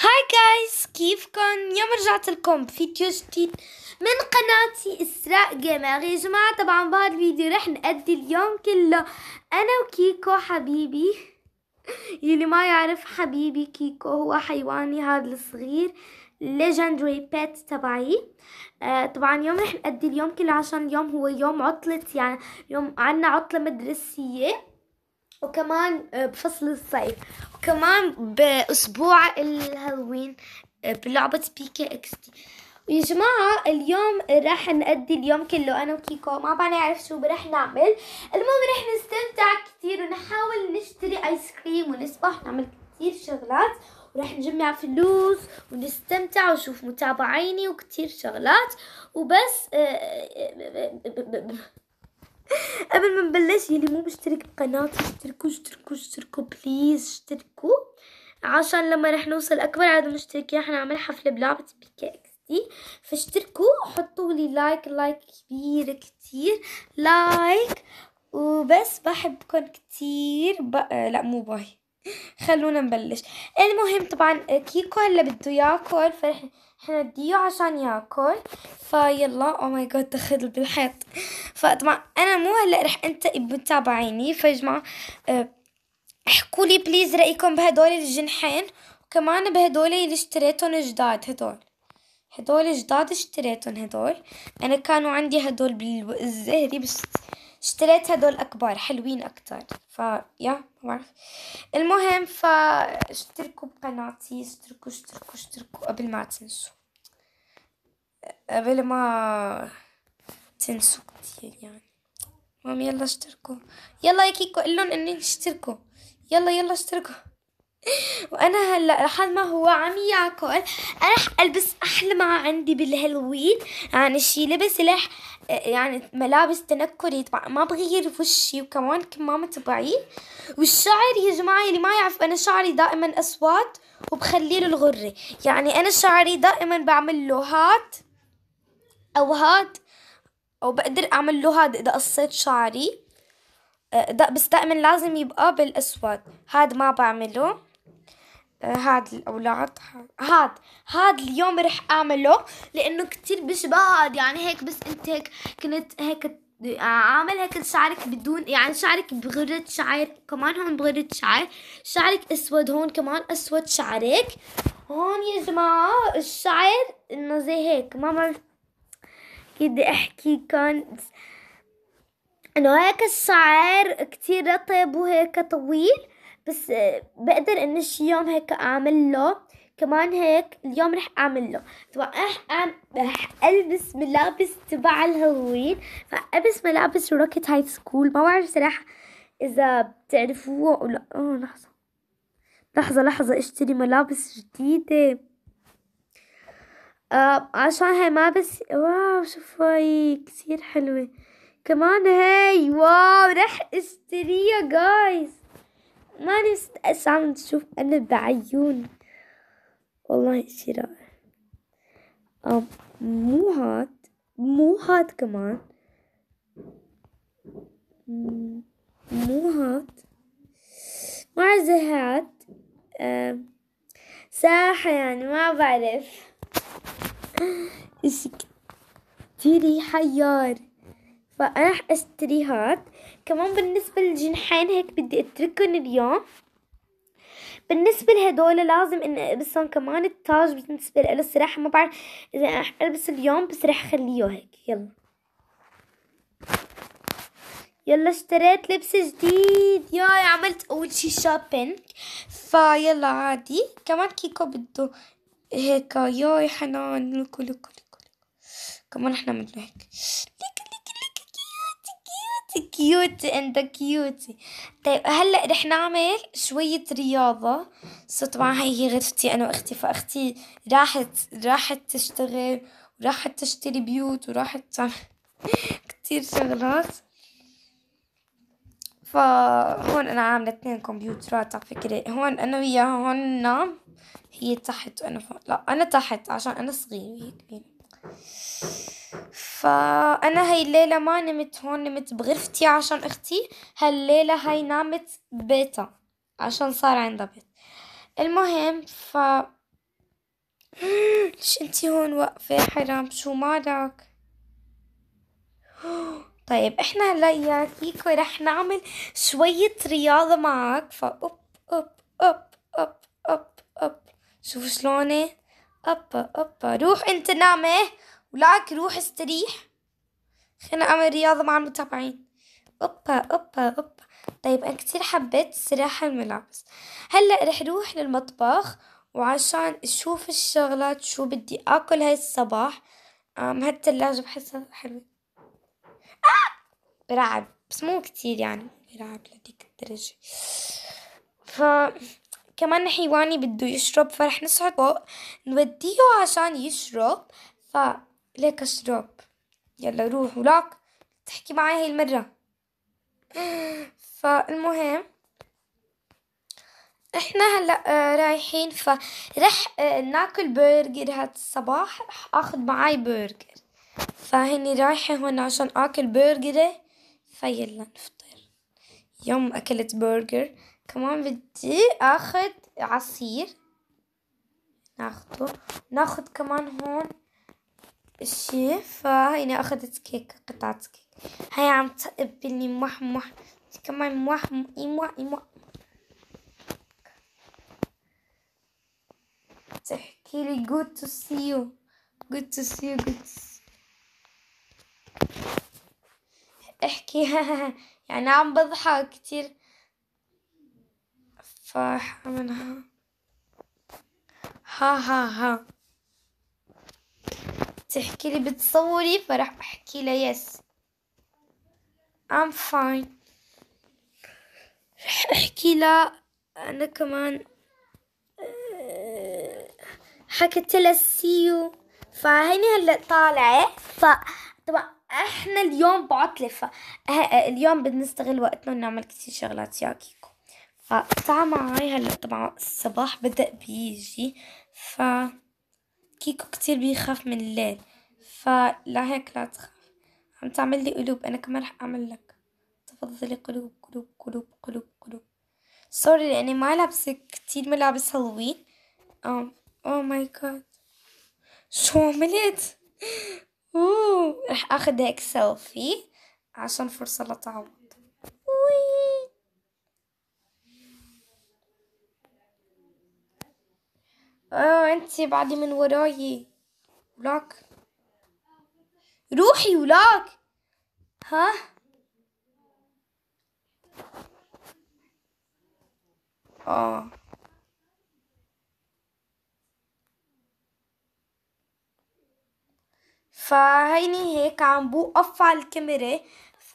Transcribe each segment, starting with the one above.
هاي جايز كيفكن يوم رجعت لكم فيديو جديد من قناتي اسراء جيمر يا جماعه طبعا بهذا الفيديو رح نقضي اليوم كله انا وكيكو حبيبي يلي ما يعرف حبيبي كيكو هو حيواني هذا الصغير ليجندري بيت تبعي آه، طبعا اليوم رح نقضي اليوم كله عشان اليوم هو يوم عطلة يعني يوم عنا عطلة مدرسية وكمان بفصل الصيف وكمان بأسبوع الهالوين بلعبة بي كي اكس تي ويا جماعة اليوم راح نأدي اليوم كله أنا وكيكو ما بنعرف شو راح نعمل المهم راح نستمتع كتير ونحاول نشتري آيس كريم ونسبح نعمل كتير شغلات وراح نجمع فلوس ونستمتع ونشوف متابعيني وكتير شغلات وبس قبل ما نبلش يلي مو مشترك بقناتي اشتركوا اشتركوا اشتركوا بليز اشتركوا عشان لما رح نوصل اكبر عدد مشتركين رح نعمل حفله بلعبه بي كي اكس دي فاشتركوا حطوا لي لايك لايك كبير كتير لايك وبس بحبكم كتير ب... لا مو باي خلونا نبلش المهم طبعا كيكو هلا بده ياكل فرح نديه عشان ياكل فيلا او ماي جاد دخل بالحيط فطبعا انا مو هلا رح انت متابعيني فجماعة آه، احكوا لي بليز رايكم بهدول الجنحين وكمان بهدول اللي اشتريتهم جداد هدول هدول جداد اشتريتهم هدول انا كانوا عندي هدول بالزهري بس اشتريت هدول اكبر حلوين اكتر فيا ما بعرف المهم فاشتركوا بقناتي اشتركوا اشتركوا اشتركوا قبل ما تنسوا قبل ما تنسوا كتير يعني المهم يلا اشتركوا يلا يا كيكو قلن اني اشتركوا يلا يلا اشتركوا وانا هلا لحد ما هو عم ياكل رح البس احلى ما عندي بالهالوين يعني شي لبس لح يعني ملابس تنكري طبعا ما بغير وشي وكمان كمامة تبعي والشعر يا جماعة اللي ما يعرف أنا شعري دائما أسود وبخلي له الغرة يعني أنا شعري دائما بعمل له هات أو هات أو بقدر أعمل له هاد إذا قصيت شعري أه، بس دائما لازم يبقى بالأسود هاد ما بعمله هاد الاولاد هاد هاد اليوم رح اعمله لانه كتير بشبه هاد يعني هيك بس انت هيك كنت هيك عامل هيك شعرك بدون يعني شعرك بغرة شعر كمان هون بغرة شعر شعرك اسود هون كمان اسود شعرك هون يا جماعة الشعر انه زي هيك كيف بدي احكي كان انه هيك الشعر كتير رطب وهيك طويل بس آه، بقدر اني شي يوم هيك اعمل له كمان هيك اليوم رح اعمل له ام رح البس ملابس تبع الهالوين فالبس ملابس روكيت هاي سكول ما بعرف صراحه اذا بتعرفوه لا اه لحظه لحظه لحظه اشتري ملابس جديده آه عشان هي ما بس واو شوفوا هي كثير حلوه كمان هي واو رح اشتريها جايز ماني مستأس عم تشوف أنا بعيون والله شي رائع مو هاد مو هاد كمان مو هاد مع زهاد ساحة يعني ما بعرف إيش كتير حيار فأنا رح أشتري هاد كمان بالنسبة للجنحين هيك بدي اتركهم اليوم بالنسبة لهدول لازم اني البسهم كمان التاج بالنسبة له الصراحة ما بعرف اذا رح البس اليوم بس رح اخليه هيك يلا يلا اشتريت لبس جديد يا عملت اول شي شوبينج فيلا عادي كمان كيكو بده هيك ياي حنان لكو لكو لكو, كمان احنا عملنا هيك كيوتي انت كيوتي طيب هلا رح نعمل شوية رياضة صرت طبعا هي هي غرفتي انا واختي فاختي راحت راحت تشتغل وراحت تشتري بيوت وراحت تعمل كتير شغلات فهون انا عاملة اثنين كمبيوترات على فكرة هون انا وياها هون نام هي تحت وانا فوق لا انا تحت عشان انا صغيرة هيك كبيرة فأنا هاي الليلة ما نمت هون نمت بغرفتي عشان أختي هالليلة هاي نامت ببيتها عشان صار عندها بيت المهم ف ليش انتي هون واقفة حرام شو مالك طيب احنا هلا كيكو رح نعمل شوية رياضة معك فأوب أوب أوب أوب أوب أوب شوفوا شلوني أبا أبا روح انت نامي ولعك روح استريح خلينا أعمل رياضة مع المتابعين أوبا أوبا أوبا طيب أنا كتير حبيت استراحة الملابس هلأ رح روح للمطبخ وعشان أشوف الشغلات شو بدي أكل هاي الصباح أم هالتلاجة بحسها حلوة آه! برعب بس مو كتير يعني برعب لديك الدرجة ف كمان حيواني بده يشرب فرح نصعد فوق نوديه عشان يشرب ف ليك اشرب يلا روح ولاك تحكي معي هاي المرة فالمهم احنا هلا آه، رايحين فرح آه، ناكل برجر هاد الصباح رح اخذ معي برجر فهني رايحة هون عشان اكل برجري فيلا نفطر يوم اكلت برجر كمان بدي اخذ عصير ناخده ناخذ كمان هون الشيء فهنا اخذت كيك قطعة كيك هيا عم تقبلني موح موح كمان موح موح موح تحكي لي good to see you good to see you good to see احكي يعني عم بضحك كتير فرحة منها ها ها ها تحكي لي بتصوري فراح احكي لها يس I'm fine رح احكي لها انا كمان آه، حكيت لها سيو فهيني هلا طالعه ف طبعا احنا اليوم بعطله ف اليوم بدنا نستغل وقتنا ونعمل كثير شغلات ياكيكو فتعال معي هلا طبعا الصباح بدا بيجي ف كيكو كتير بيخاف من الليل فلا هيك لا تخاف عم تعمل لي قلوب انا كمان رح اعمل لك تفضلي قلوب قلوب قلوب قلوب قلوب سوري لاني ما لابسه كتير ملابس هالوين ام او ماي جاد شو عملت اوه رح اخذ هيك سيلفي عشان فرصة لتعوض اه انتي بعدي من وراي بلاك روحي ولاك ها اه فهيني هيك عم بوقف على الكاميرا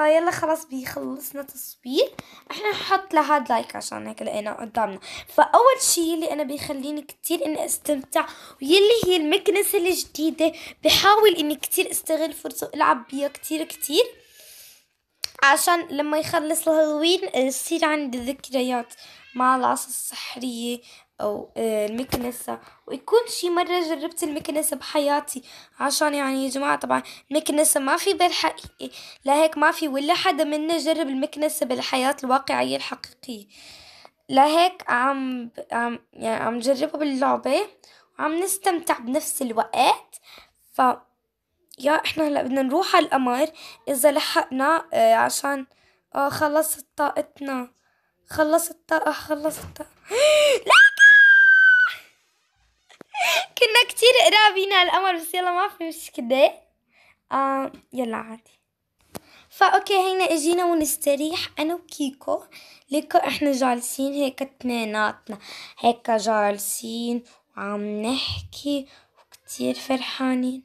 فيلا خلاص بيخلصنا تصوير احنا نحط لهاد لايك عشان هيك لقينا قدامنا فاول شي اللي انا بيخليني كتير اني استمتع ويلي هي المكنسه الجديده بحاول اني كتير استغل فرصه العب بيها كتير كتير عشان لما يخلص الهالوين يصير عندي ذكريات مع العصا السحريه او آه، المكنسة ويكون شي مرة جربت المكنسة بحياتي عشان يعني يا جماعة طبعا المكنسة ما في بالحقيقي لهيك ما في ولا حدا منا جرب المكنسة بالحياة الواقعية الحقيقية لهيك عم عم يعني عم جربه باللعبة وعم نستمتع بنفس الوقت ف يا احنا هلا بدنا نروح على القمر اذا لحقنا آه عشان اه خلصت طاقتنا خلصت طاقة خلصت طاقة لا كنا كتير قرابين على القمر بس يلا ما في مشكلة آه يلا عادي فا اوكي هينا اجينا ونستريح أنا وكيكو ليكو احنا جالسين هيك اتنيناتنا هيك جالسين وعم نحكي وكتير فرحانين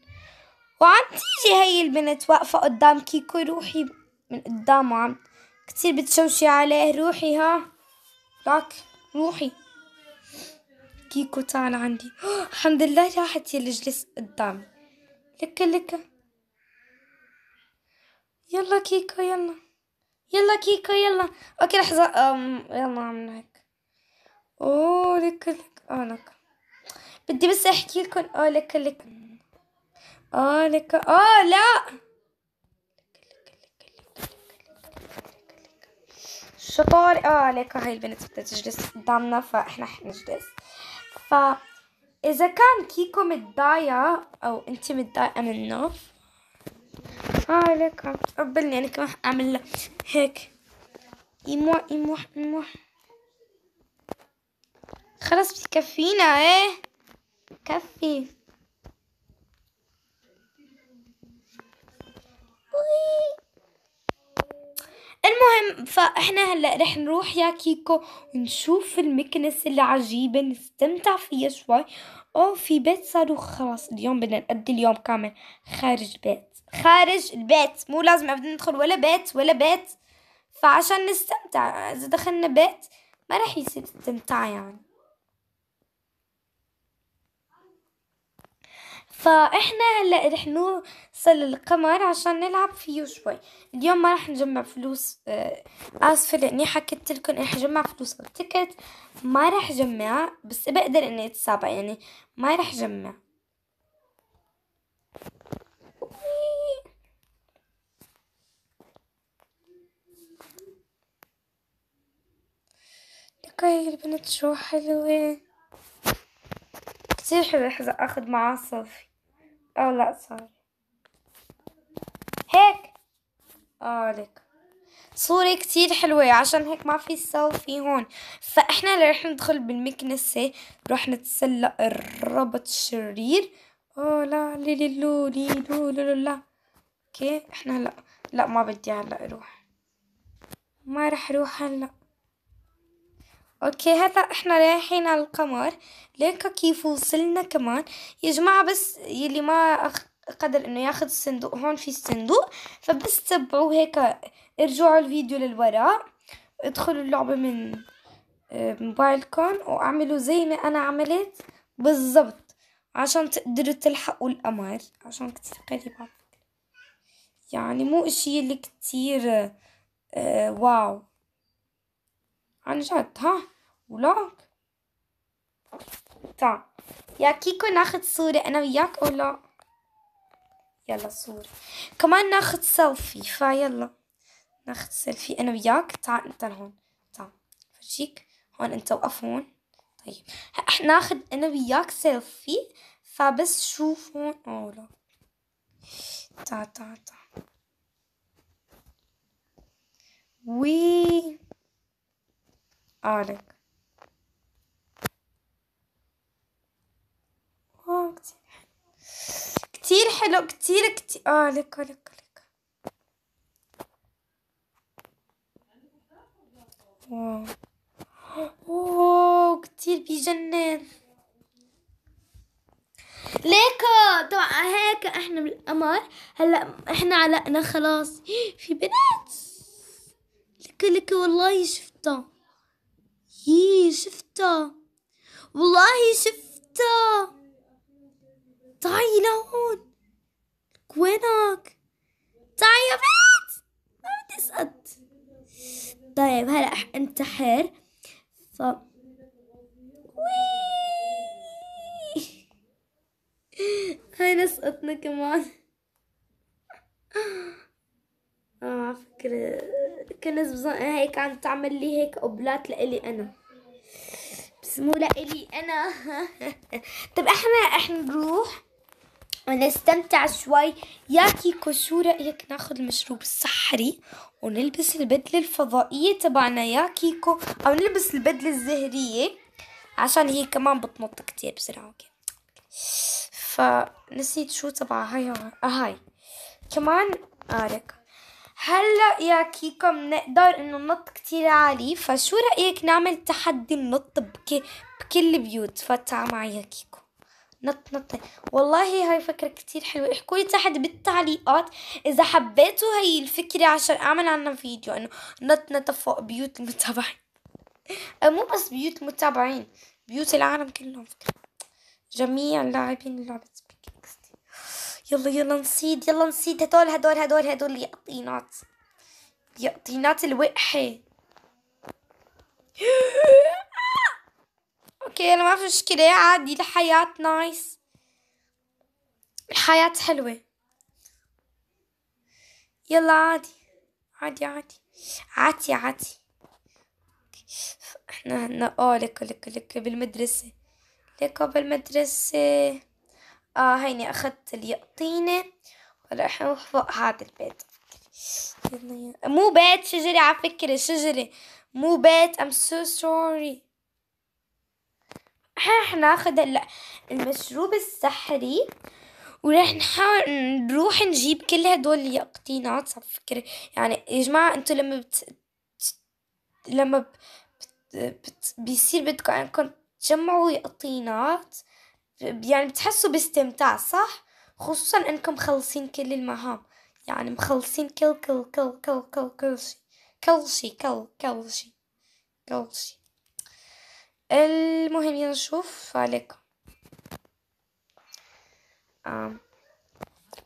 وعم تيجي هي البنت واقفة قدام كيكو روحي من قدامه عم كتير بتشوشي عليه روحي ها لك روحي كيكو طالع عندي الحمد لله راحت يلي جلس قدامي لك لك يلا كيكو يلا يلا كيكو يلا اوكي لحظة أم يلا عملنا هيك اوه لك لك اه بدي بس احكي لكم اه لك لك اه لك اه لا شطار اه لك هاي البنت بدها تجلس قدامنا فاحنا حنجلس فإذا كان كيكو متضايع أو أنت متضايقة منه عليك آه، عم تقبلني أنا كمان أعمل هيك يموح يموح يموح خلص بتكفينا ايه كفي المهم فاحنا هلا رح نروح يا كيكو نشوف المكنس العجيبة نستمتع فيها شوي او في بيت صاروخ خلاص اليوم بدنا نقضي اليوم كامل خارج بيت خارج البيت مو لازم ابدا ندخل ولا بيت ولا بيت فعشان نستمتع اذا دخلنا بيت ما رح يصير استمتاع يعني فاحنا هلا رح نوصل القمر عشان نلعب فيه شوي اليوم ما رح نجمع فلوس آه، اسفه لاني حكيت لكم رح اجمع فلوس التيكت ما رح جمع بس بقدر اني اتسابق يعني ما رح جمع لكي البنت شو حلوه حلو لحظة اخد معاه صافي او لا صار هيك اه لك صورة كتير حلوة عشان هيك ما في صوفي هون فاحنا اللي رح ندخل بالمكنسة رح نتسلق الربط الشرير اوه لا لو ليلو لو لا اوكي احنا لا لا ما بدي هلا اروح ما رح اروح هلا اوكي هلا احنا رايحين على القمر ليك كيف وصلنا كمان يا جماعة بس يلي ما أخ... قدر انه ياخذ الصندوق هون في الصندوق فبس تبعوه هيك ارجعوا الفيديو للوراء ادخلوا اللعبة من آه، موبايلكم واعملوا زي ما انا عملت بالضبط عشان تقدروا تلحقوا القمر عشان كتير قريب يعني مو اشي اللي كتير آه واو عن جد ها ولاك تا طيب. يا كيكو ناخذ صورة أنا وياك أو لا يلا صورة كمان ناخذ سيلفي فيلا ناخذ سيلفي أنا وياك تا طيب، أنت هون تا طيب. فرجيك هون أنت وقف هون طيب ناخذ أنا وياك سيلفي فبس شوف هون أو لا تا تا تا وي أعلق واو كتير حلو كتير حلو كتير كتير أعلق أعلق أعلق واو واو كتير بيجنن ليكو طبعا هيك احنا بالقمر هلا احنا علقنا خلاص في بنات لك لك والله شفتها يي إيه، شفته والله شفته تعي طيب، لهون وينك تعي طيب، يا بنت ما بدي اسقط طيب هلا انتحر ف هاي نسقطنا كمان اه فكرة كنز بزن هيك عم تعمل لي هيك قبلات لإلي أنا بس مو لإلي أنا طب إحنا إحنا نروح ونستمتع شوي ياكي شو رأيك ناخذ المشروب السحري ونلبس البدلة الفضائية تبعنا يا كيكو أو نلبس البدلة الزهرية عشان هي كمان بتنط كتير بسرعة اوكي فنسيت شو تبع هاي هاي كمان آه ركب هلا يا كيكم نقدر انه ننط كتير عالي فشو رأيك نعمل تحدي ننط بك... بكل بيوت فتعا معي يا كيكو نط نط والله هاي فكرة كتير حلوة احكوا لي تحت بالتعليقات إذا حبيتوا هاي الفكرة عشان أعمل عنها فيديو إنه نط نط فوق بيوت المتابعين أه، مو بس بيوت المتابعين بيوت العالم كلهم فكرة جميع اللاعبين اللعبه يلا يلا نصيد يلا نصيد هدول هدول هدول هدول اليقطينات اليقطينات الوقحة اوكي انا ما في مشكلة عادي الحياة نايس الحياة حلوة يلا عادي عادي عادي عادي عادي احنا هنا اه لك لك لك بالمدرسة لك بالمدرسة آه هيني أخذت اليقطينة وراح أروح فوق هذا البيت مو بيت شجرة على فكرة شجرة مو بيت I'm so sorry رح ناخذ هلا المشروب السحري وراح نحاول نروح نجيب كل هدول اليقطينات على فكرة يعني يا جماعة انتو لما بت... لما بت... بت... بيصير بدكم انكم تجمعوا يقطينات يعني بتحسوا باستمتاع صح خصوصا انكم مخلصين كل المهام يعني مخلصين كل كل كل كل كل كل شيء كل شيء كل كل شيء كل شيء المهم يلا نشوف عليكم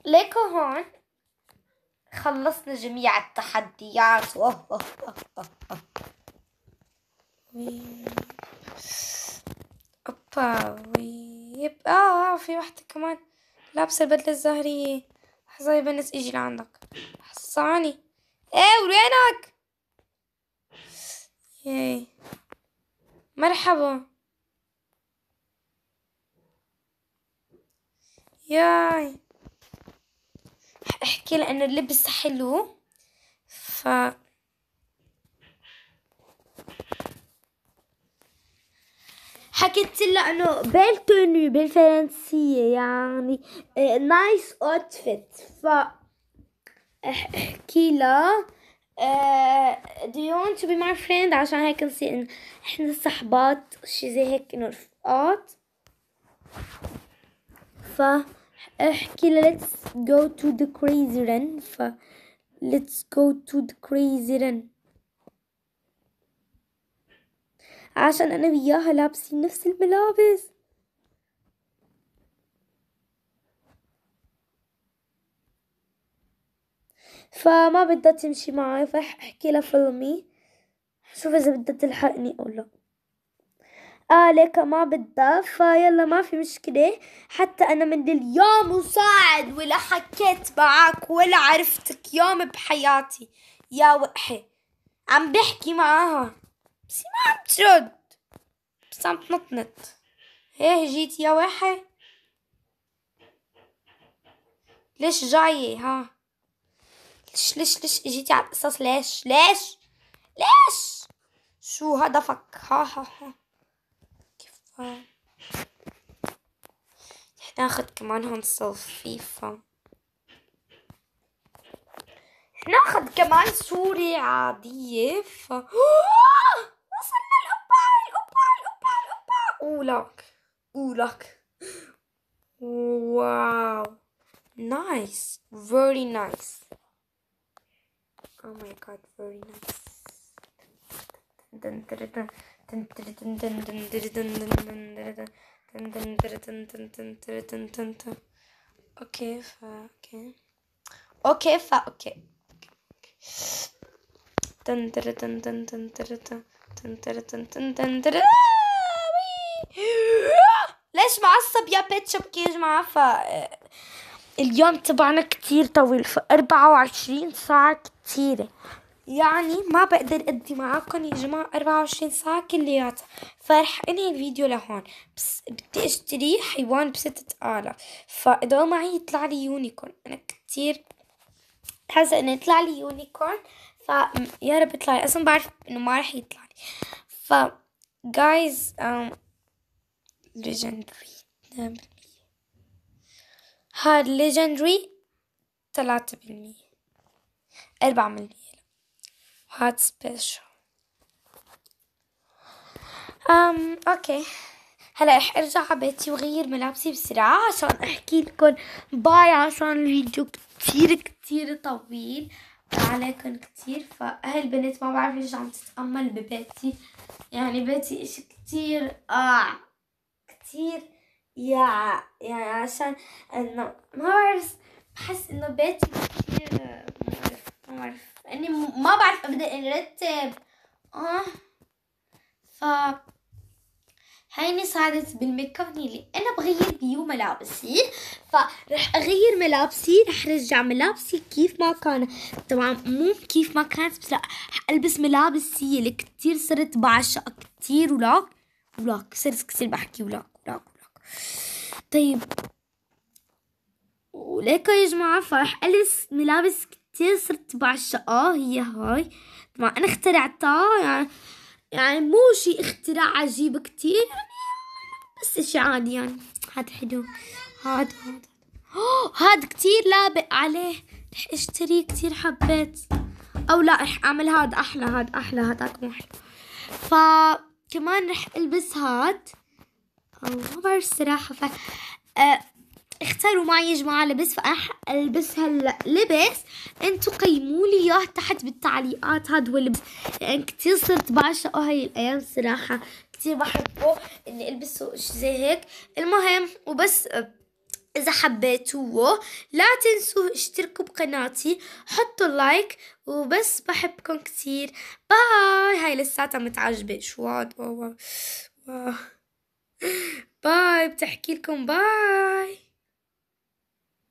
ليكو هون خلصنا جميع التحديات اوبا وي يبقى آه, اه في واحدة كمان لابسة البدلة الزهرية لحظة يا بنس اجي لعندك حصاني ايه وينك ياي مرحبا ياي احكي لانه اللبس حلو ف حكيت له انه بيل تونو بالفرنسية يعني نايس آه، اوتفيت ف احكي له آه، do you want to be my friend عشان هيك نصير انه احنا صحبات شي زي هيك انه رفقات ف احكي له let's go to the crazy run ف let's go to the crazy run عشان أنا وياها لابسين نفس الملابس فما بدها تمشي معي فأحكي أحكي لها فلمي شوف إذا بدها تلحقني أو لا قالك ما بدها فيلا ما في مشكلة حتى أنا من اليوم وصاعد ولا حكيت معك ولا عرفتك يوم بحياتي يا وقحة عم بحكي معاها بس ما عم ترد بس عم تنطنط ايه جيت يا واحد ليش جاية ها ليش ليش ليش اجيتي على القصص ليش ليش ليش شو هدفك ها ها ها كيف رح ناخد كمان هون صفيفة رح ناخد كمان سوري عادية ف وصلنا القبعة القبعة القبعة القبعة أولك أولك واو nice very nice oh my god very nice Okay, fa, okay. Okay, fa, okay. Dun, dun, dun, dun, dun, dun, dun. ليش معصب يا بيت شبكيج معفى اليوم تبعنا كتير طويل ف 24 ساعة كتيرة يعني ما بقدر أدي معاكم يا جماعة 24 ساعة كلياتها فرح انهي الفيديو لهون بس بدي اشتري حيوان بستة آلاف فإذا معي يطلع لي يونيكورن أنا كتير حاسة إنه يطلع لي يونيكورن فيا رب يطلع لي أصلا بعرف إنه ما رح يطلع ف جايز ليجندري هاد ليجندري ثلاثة بالمية أربعة بالمية هاد سبيشال أم أوكي هلا رح ارجع على بيتي وغير ملابسي بسرعة عشان احكي لكم باي عشان الفيديو كتير كتير طويل عليكن كتير فهالبنت ما بعرف ليش عم تتأمل ببيتي يعني بيتي اشي كتير آه كتير يا يعني عشان انه ما بعرف بحس انه بيتي كتير آه، ما بعرف ما بعرف اني يعني ما بعرف ابدا أرتب اه ف هيني صارت بالميك اب اللي انا بغير بيو ملابسي فرح اغير ملابسي رح ارجع ملابسي كيف ما كان طبعا مو كيف ما كانت بس لا البس ملابسي اللي كتير صرت بعشقها كتير ولاك ولاك صرت كتير بحكي ولاك ولاك ولاك طيب وليكو يا جماعة فرح ألبس ملابس كتير صرت بعشقها هي هاي طبعا أنا اخترعتها يعني يعني مو شي اختراع عجيب كتير بس اشي عادي يعني هاد حلو هاد هاد هاد كتير لابق عليه رح اشتريه كتير حبيت او لا رح اعمل هاد احلى هاد احلى هاداك مو حلو فكمان رح البس هاد او ما بعرف الصراحة ف آه، اختاروا معي يا جماعة لبس فأح البس هلا لبس انتو قيموا لي اياه تحت بالتعليقات هاد واللبس لان يعني كتير صرت بعشقه هاي الايام صراحة كتير بحبه اني البسه زي هيك المهم وبس اذا حبيتوه لا تنسوا اشتركوا بقناتي حطوا لايك وبس بحبكم كتير باي هاي لساتها متعجبه شو واو واو باي بتحكي لكم باي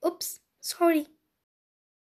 اوبس سوري